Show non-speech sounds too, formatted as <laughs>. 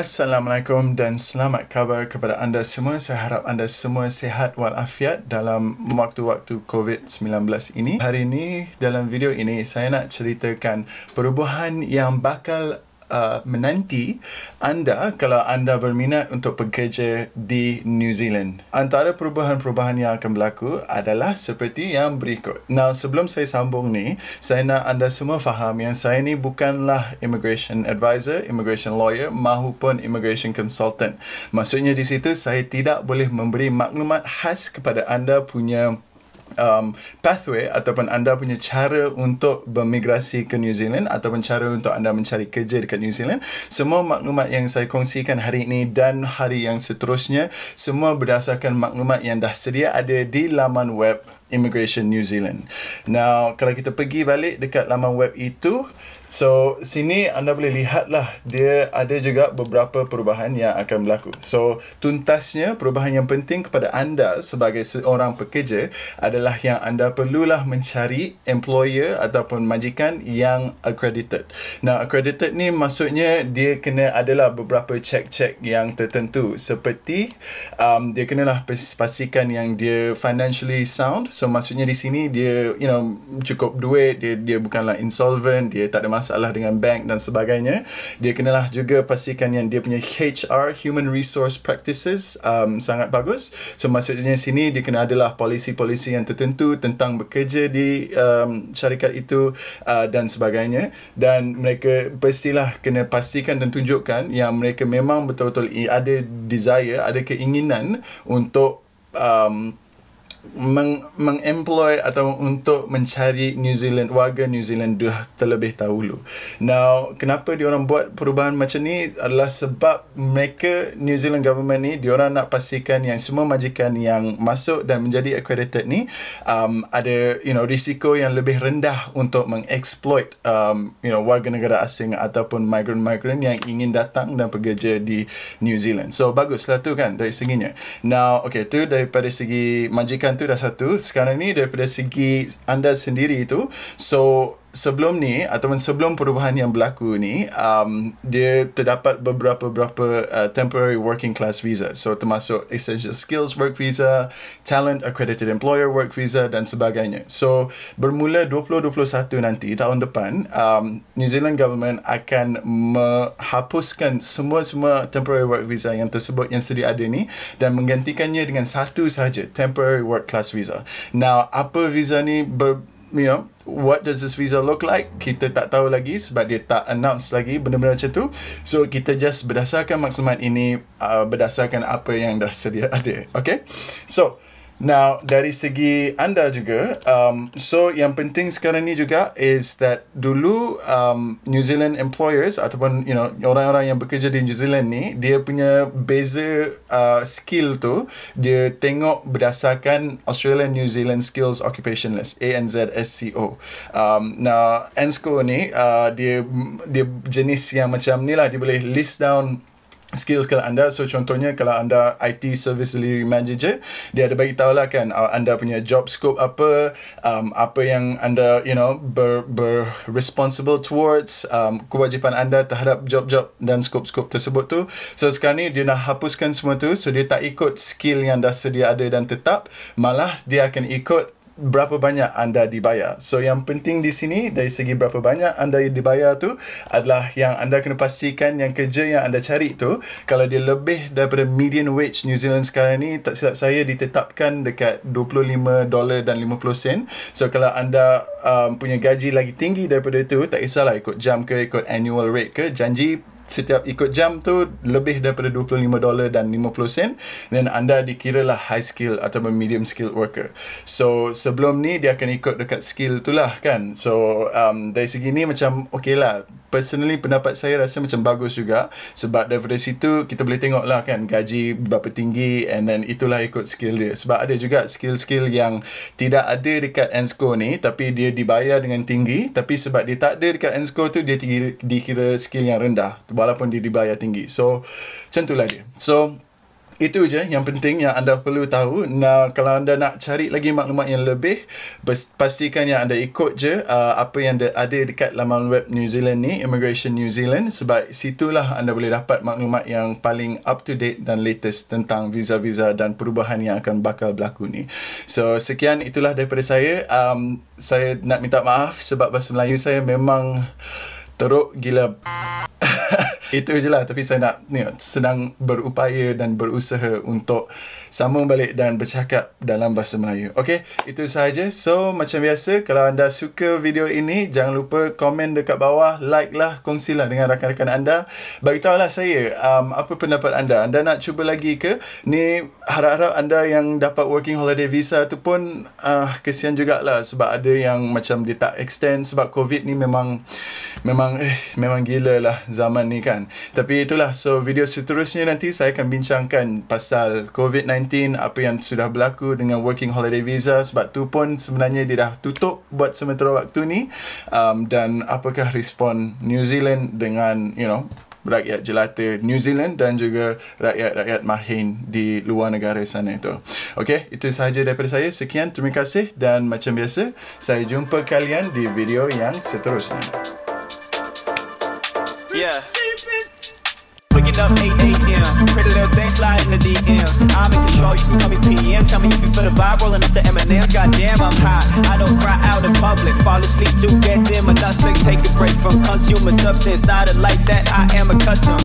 Assalamualaikum dan selamat khabar kepada anda semua. Saya harap anda semua sehat walafiat dalam waktu-waktu COVID-19 ini. Hari ini dalam video ini saya nak ceritakan perubahan yang bakal Uh, menanti anda kalau anda berminat untuk bekerja di New Zealand. Antara perubahan-perubahan yang akan berlaku adalah seperti yang berikut. Now, sebelum saya sambung ni, saya nak anda semua faham yang saya ni bukanlah immigration advisor, immigration lawyer mahupun immigration consultant. Maksudnya di situ, saya tidak boleh memberi maklumat khas kepada anda punya um, pathway ataupun anda punya cara untuk bermigrasi ke New Zealand ataupun cara untuk anda mencari kerja dekat New Zealand. Semua maklumat yang saya kongsikan hari ini dan hari yang seterusnya semua berdasarkan maklumat yang dah sedia ada di laman web Immigration New Zealand. Now, kalau kita pergi balik dekat laman web itu, so sini anda boleh lihatlah dia ada juga beberapa perubahan yang akan berlaku. So, tuntasnya perubahan yang penting kepada anda sebagai seorang pekerja adalah yang anda perlulah mencari employer ataupun majikan yang accredited. Now, accredited ni maksudnya dia kena adalah beberapa check check yang tertentu seperti um, dia kenalah pastikan yang dia financially sound So maksudnya di sini dia you know cukup duit, dia dia bukanlah insolvent, dia tak ada masalah dengan bank dan sebagainya. Dia kenalah juga pastikan yang dia punya HR human resource practices um, sangat bagus. So maksudnya di sini dia kena adalah polisi-polisi yang tertentu tentang bekerja di um, syarikat itu uh, dan sebagainya dan mereka pastilah kena pastikan dan tunjukkan yang mereka memang betul-betul ada desire, ada keinginan untuk um, meng mengemploy atau untuk mencari New Zealand warga New Zealand dah terlebih dahulu. Now, kenapa diorang buat perubahan macam ni adalah sebab mereka New Zealand government ni diorang nak pastikan yang semua majikan yang masuk dan menjadi accredited ni um, ada you know risiko yang lebih rendah untuk mengexploit um, you know warga negara asing ataupun migrant-migrant yang ingin datang dan bekerja di New Zealand. So baguslah tu kan dari segi seginya. Now, okay tu daripada segi majikan tu dah satu sekarang ni daripada segi anda sendiri itu so sebelum ni ataupun sebelum perubahan yang berlaku ni um, dia terdapat beberapa beberapa uh, temporary working class visa so termasuk essential skills work visa talent accredited employer work visa dan sebagainya so bermula 2021 nanti tahun depan um, New Zealand government akan menghapuskan semua-semua temporary work visa yang tersebut yang sedia ada ni dan menggantikannya dengan satu sahaja temporary work class visa now apa visa ni ber, you know what does this visa look like kita tak tahu lagi sebab dia tak announce lagi benda-benda macam tu so kita just berdasarkan maklumat ini uh, berdasarkan apa yang dah sedia ada okay so Now, dari segi anda juga, um, so yang penting sekarang ni juga is that dulu um, New Zealand employers ataupun you know orang-orang yang bekerja di New Zealand ni, dia punya beza uh, skill tu, dia tengok berdasarkan Australian New Zealand Skills Occupation List, ANZSCO. Um, now, ANZSCO ni, uh, dia, dia jenis yang macam ni lah, dia boleh list down Skills kalau anda so contohnya kalau anda IT service delivery manager dia ada bagi tahu lah kan uh, anda punya job scope apa um, apa yang anda you know ber, ber responsible towards um, kewajipan anda terhadap job-job dan scope-scope tersebut tu so sekarang ni dia nak hapuskan semua tu so dia tak ikut skill yang dah sedia ada dan tetap malah dia akan ikut berapa banyak anda dibayar. So yang penting di sini dari segi berapa banyak anda dibayar tu adalah yang anda kena pastikan yang kerja yang anda cari tu kalau dia lebih daripada median wage New Zealand sekarang ni tak silap saya ditetapkan dekat 25 dolar dan 50 sen. So kalau anda um, punya gaji lagi tinggi daripada itu tak kisahlah ikut jam ke ikut annual rate ke janji setiap ikut jam tu lebih daripada 25 dolar dan 50 sen then anda dikira lah high skill atau medium skill worker so sebelum ni dia akan ikut dekat skill tu lah kan so um, dari segi ni macam okey lah personally pendapat saya rasa macam bagus juga sebab daripada situ kita boleh tengok lah kan gaji berapa tinggi and then itulah ikut skill dia sebab ada juga skill-skill yang tidak ada dekat ENSCO ni tapi dia dibayar dengan tinggi tapi sebab dia tak ada dekat ENSCO tu dia dikira skill yang rendah walaupun dia dibayar tinggi so macam itulah dia so itu je yang penting yang anda perlu tahu. Nah, kalau anda nak cari lagi maklumat yang lebih, pastikan yang anda ikut je uh, apa yang de- ada dekat laman web New Zealand ni, Immigration New Zealand sebab situlah anda boleh dapat maklumat yang paling up to date dan latest tentang visa-visa dan perubahan yang akan bakal berlaku ni. So, sekian itulah daripada saya. Um, saya nak minta maaf sebab bahasa Melayu saya memang teruk gila. <laughs> Itu je lah Tapi saya nak you Sedang berupaya Dan berusaha Untuk Sambung balik Dan bercakap Dalam bahasa Melayu Okay Itu sahaja So macam biasa Kalau anda suka video ini Jangan lupa Komen dekat bawah Like lah Kongsilah dengan rakan-rakan anda Beritahu lah saya um, Apa pendapat anda Anda nak cuba lagi ke Ni Harap-harap anda yang Dapat working holiday visa tu pun uh, Kesian jugalah Sebab ada yang Macam dia tak extend Sebab covid ni memang Memang eh, Memang gila lah Zaman ni kan kan tapi itulah so video seterusnya nanti saya akan bincangkan pasal COVID-19 apa yang sudah berlaku dengan working holiday visa sebab tu pun sebenarnya dia dah tutup buat sementara waktu ni um, dan apakah respon New Zealand dengan you know rakyat jelata New Zealand dan juga rakyat-rakyat Mahin di luar negara sana itu. Okey, itu sahaja daripada saya. Sekian, terima kasih dan macam biasa, saya jumpa kalian di video yang seterusnya. Yeah. Hooking up 8 a.m. Pretty little thing slide in the DM. I'm in control, you can call me PM. Tell me if you feel the vibe rolling up the M&M's. Goddamn, I'm hot. I don't cry out in public. Fall asleep to get them. Enough slick, take a break from consumer substance. Not a life that I am accustomed.